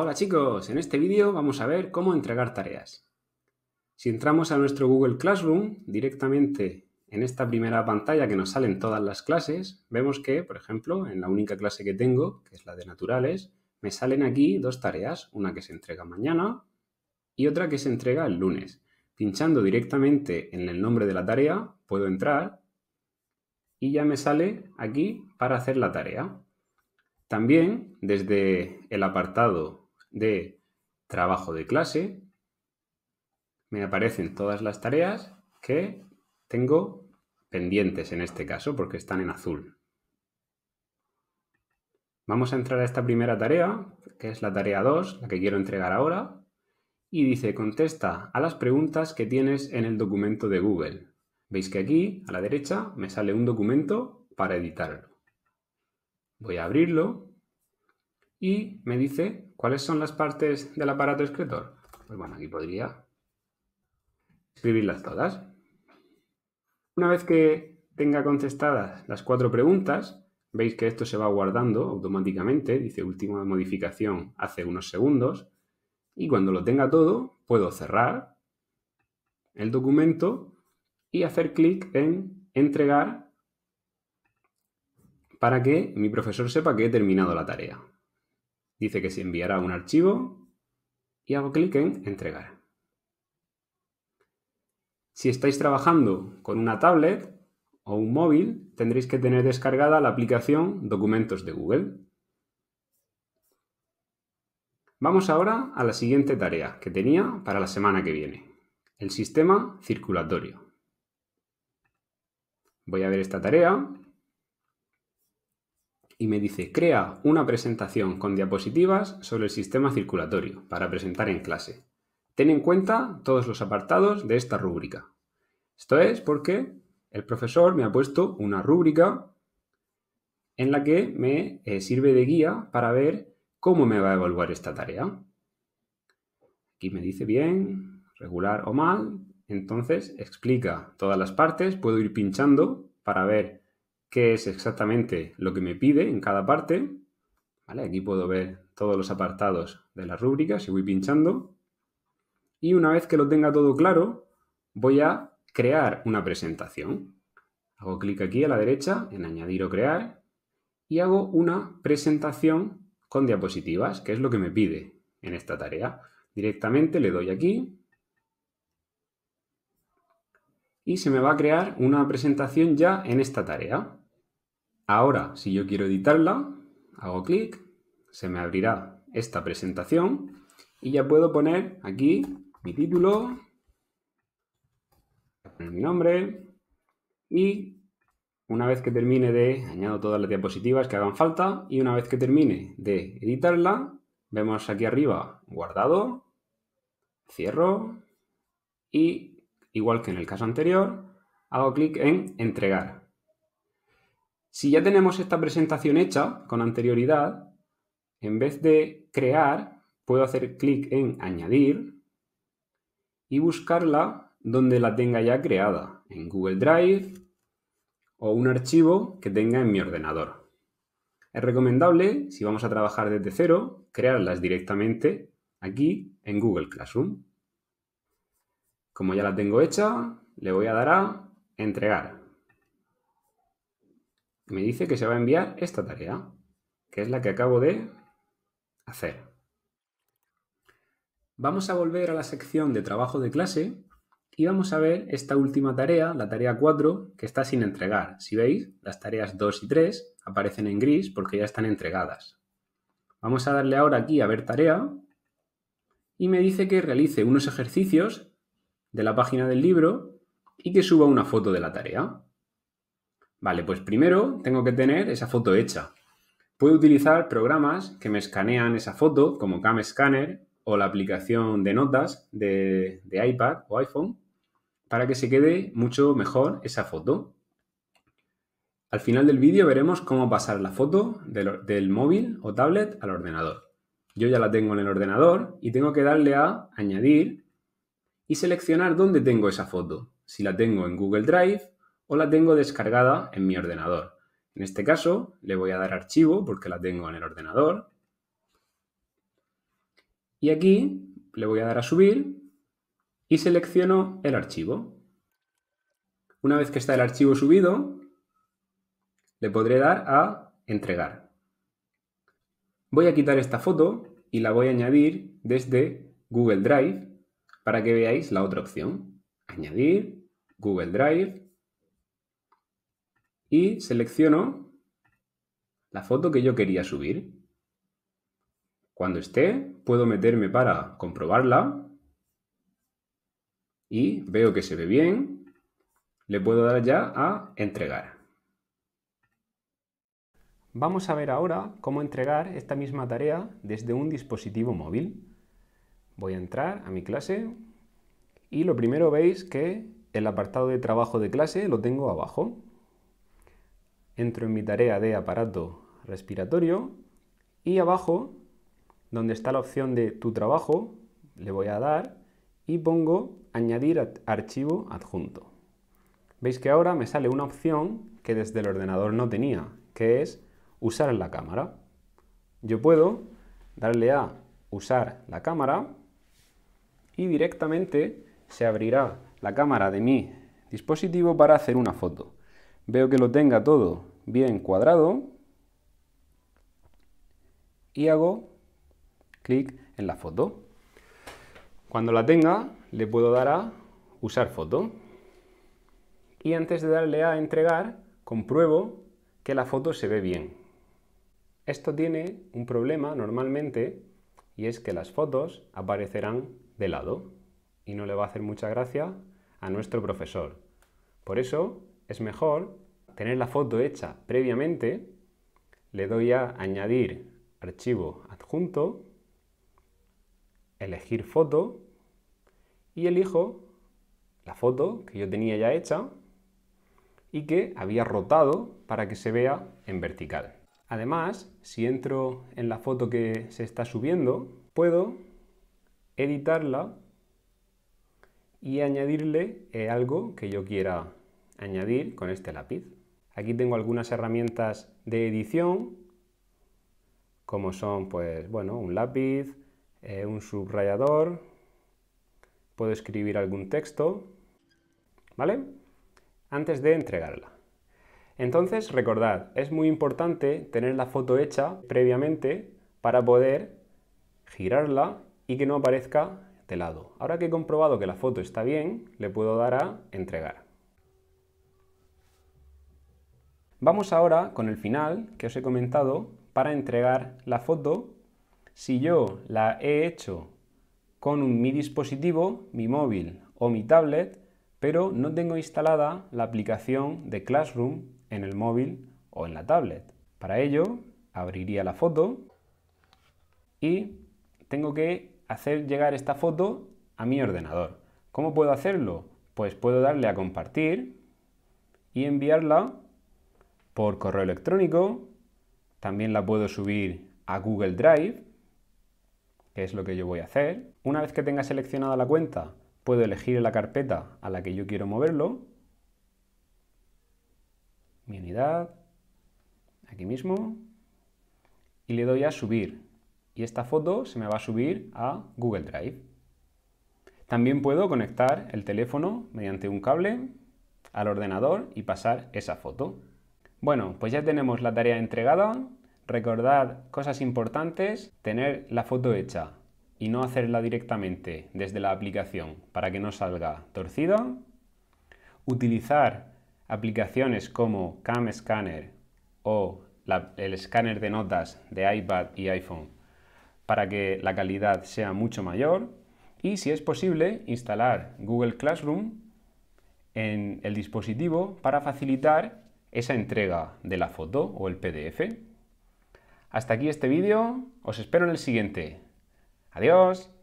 Hola chicos, en este vídeo vamos a ver cómo entregar tareas. Si entramos a nuestro Google Classroom, directamente en esta primera pantalla que nos salen todas las clases, vemos que, por ejemplo, en la única clase que tengo, que es la de naturales, me salen aquí dos tareas, una que se entrega mañana y otra que se entrega el lunes. Pinchando directamente en el nombre de la tarea, puedo entrar y ya me sale aquí para hacer la tarea. También desde el apartado de trabajo de clase, me aparecen todas las tareas que tengo pendientes en este caso porque están en azul. Vamos a entrar a esta primera tarea, que es la tarea 2, la que quiero entregar ahora, y dice contesta a las preguntas que tienes en el documento de Google. Veis que aquí, a la derecha, me sale un documento para editarlo. Voy a abrirlo y me dice ¿Cuáles son las partes del aparato escritor? Pues bueno, aquí podría escribirlas todas. Una vez que tenga contestadas las cuatro preguntas, veis que esto se va guardando automáticamente, dice última modificación hace unos segundos, y cuando lo tenga todo, puedo cerrar el documento y hacer clic en entregar para que mi profesor sepa que he terminado la tarea. Dice que se enviará un archivo y hago clic en entregar. Si estáis trabajando con una tablet o un móvil, tendréis que tener descargada la aplicación Documentos de Google. Vamos ahora a la siguiente tarea que tenía para la semana que viene, el sistema circulatorio. Voy a ver esta tarea y me dice, crea una presentación con diapositivas sobre el sistema circulatorio para presentar en clase. Ten en cuenta todos los apartados de esta rúbrica. Esto es porque el profesor me ha puesto una rúbrica en la que me eh, sirve de guía para ver cómo me va a evaluar esta tarea. Aquí me dice bien, regular o mal. Entonces explica todas las partes, puedo ir pinchando para ver qué es exactamente lo que me pide en cada parte. Aquí puedo ver todos los apartados de la rúbrica si voy pinchando. Y una vez que lo tenga todo claro, voy a crear una presentación. Hago clic aquí a la derecha en añadir o crear y hago una presentación con diapositivas, que es lo que me pide en esta tarea. Directamente le doy aquí y se me va a crear una presentación ya en esta tarea. Ahora, si yo quiero editarla, hago clic, se me abrirá esta presentación y ya puedo poner aquí mi título, mi nombre y una vez que termine de, añado todas las diapositivas que hagan falta y una vez que termine de editarla, vemos aquí arriba guardado, cierro y igual que en el caso anterior, hago clic en entregar. Si ya tenemos esta presentación hecha con anterioridad, en vez de crear, puedo hacer clic en añadir y buscarla donde la tenga ya creada, en Google Drive o un archivo que tenga en mi ordenador. Es recomendable, si vamos a trabajar desde cero, crearlas directamente aquí en Google Classroom. Como ya la tengo hecha, le voy a dar a entregar. Me dice que se va a enviar esta tarea, que es la que acabo de hacer. Vamos a volver a la sección de trabajo de clase y vamos a ver esta última tarea, la tarea 4, que está sin entregar. Si veis, las tareas 2 y 3 aparecen en gris porque ya están entregadas. Vamos a darle ahora aquí a ver tarea y me dice que realice unos ejercicios de la página del libro y que suba una foto de la tarea. Vale, pues primero tengo que tener esa foto hecha. Puedo utilizar programas que me escanean esa foto, como Cam Scanner o la aplicación de notas de, iPad o iPhone, para que se quede mucho mejor esa foto. Al final del vídeo veremos cómo pasar la foto del, del, móvil o tablet al ordenador. Yo ya la tengo en el ordenador y tengo que darle a añadir y seleccionar dónde tengo esa foto, si la tengo en Google Drive o la tengo descargada en mi ordenador. En este caso le voy a dar archivo porque la tengo en el ordenador. Y aquí le voy a dar a subir y selecciono el archivo. Una vez que está el archivo subido, le podré dar a entregar. Voy a quitar esta foto y la voy a añadir desde Google Drive para que veáis la otra opción. Añadir, Google Drive y selecciono la foto que yo quería subir. Cuando esté, puedo meterme para comprobarla y veo que se ve bien. Le puedo dar ya a entregar. Vamos a ver ahora cómo entregar esta misma tarea desde un dispositivo móvil. Voy a entrar a mi clase y lo primero veis que el apartado de trabajo de clase lo tengo abajo. Entro en mi tarea de aparato respiratorio y abajo, donde está la opción de tu trabajo, le voy a dar y pongo añadir archivo adjunto. Veis que ahora me sale una opción que desde el ordenador no tenía, que es usar la cámara. Yo puedo darle a usar la cámara y directamente se abrirá la cámara de mi dispositivo para hacer una foto. Veo que lo tenga todo bien cuadrado y hago clic en la foto. Cuando la tenga, le puedo dar a usar foto. Y antes de darle a entregar, compruebo que la foto se ve bien. Esto tiene un problema normalmente y es que las fotos aparecerán de lado y no le va a hacer mucha gracia a nuestro profesor. Por eso es mejor tener la foto hecha previamente, le doy a añadir archivo adjunto, elegir foto y elijo la foto que yo tenía ya hecha y que había rotado para que se vea en vertical. Además, si entro en la foto que se está subiendo, puedo editarla y añadirle eh, algo que yo quiera añadir con este lápiz. Aquí tengo algunas herramientas de edición, como son pues, bueno, un lápiz, eh, un subrayador, puedo escribir algún texto, ¿vale? Antes de entregarla. Entonces, recordad, es muy importante tener la foto hecha previamente para poder girarla y que no aparezca de lado. Ahora que he comprobado que la foto está bien, le puedo dar a entregar. Vamos ahora con el final que os he comentado para entregar la foto. Si yo la he hecho con mi dispositivo, mi móvil o mi tablet, pero no tengo instalada la aplicación de Classroom en el móvil o en la tablet. Para ello, abriría la foto y tengo que hacer llegar esta foto a mi ordenador. ¿Cómo puedo hacerlo? Pues puedo darle a compartir y enviarla por correo electrónico. También la puedo subir a Google Drive, que es lo que yo voy a hacer. Una vez que tenga seleccionada la cuenta, puedo elegir la carpeta a la que yo quiero moverlo. Mi unidad, aquí mismo. Y le doy a subir y esta foto se me va a subir a Google Drive. También puedo conectar el teléfono mediante un cable al ordenador y pasar esa foto. Bueno, pues ya tenemos la tarea entregada. Recordad cosas importantes, tener la foto hecha y no hacerla directamente desde la aplicación para que no salga torcida. Utilizar aplicaciones como Cam Scanner o el escáner de notas de iPad y iPhone para que la calidad sea mucho mayor y si es posible instalar Google Classroom en el dispositivo para facilitar esa entrega de la foto o el PDF. Hasta aquí este vídeo, os espero en el siguiente. Adiós.